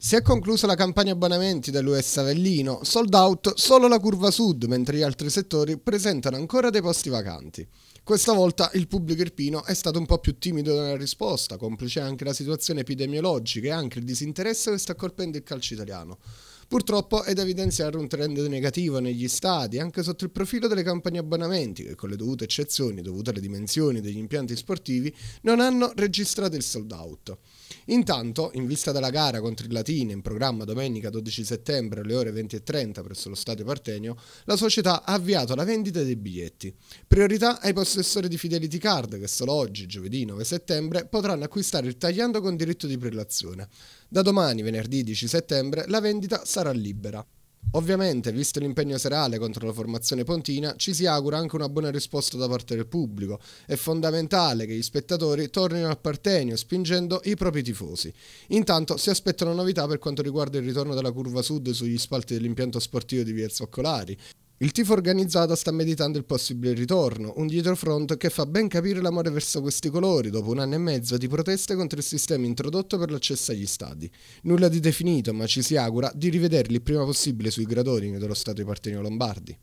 Si è conclusa la campagna abbonamenti dell'US Avellino, sold out solo la curva sud, mentre gli altri settori presentano ancora dei posti vacanti. Questa volta il pubblico irpino è stato un po' più timido nella risposta, complice anche la situazione epidemiologica e anche il disinteresse che sta colpendo il calcio italiano. Purtroppo è da evidenziare un trend negativo negli stadi, anche sotto il profilo delle campagne abbonamenti, che con le dovute eccezioni dovute alle dimensioni degli impianti sportivi non hanno registrato il sold out. Intanto, in vista della gara contro il Latina in programma domenica 12 settembre alle ore 20.30 presso lo stadio Partenio, la società ha avviato la vendita dei biglietti. Priorità ai possessori di Fidelity Card che solo oggi, giovedì 9 settembre, potranno acquistare il tagliando con diritto di prelazione. Da domani, venerdì 10 settembre, la vendita sarà sarà libera. Ovviamente, visto l'impegno serale contro la formazione pontina, ci si augura anche una buona risposta da parte del pubblico. È fondamentale che gli spettatori tornino al Partenio spingendo i propri tifosi. Intanto si aspettano novità per quanto riguarda il ritorno della curva sud sugli spalti dell'impianto sportivo di Via Zoccolari. Il tifo organizzato sta meditando il possibile ritorno, un dietrofront che fa ben capire l'amore verso questi colori dopo un anno e mezzo di proteste contro il sistema introdotto per l'accesso agli stadi. Nulla di definito, ma ci si augura di rivederli il prima possibile sui gradoni dello Stato di Partenio Lombardi.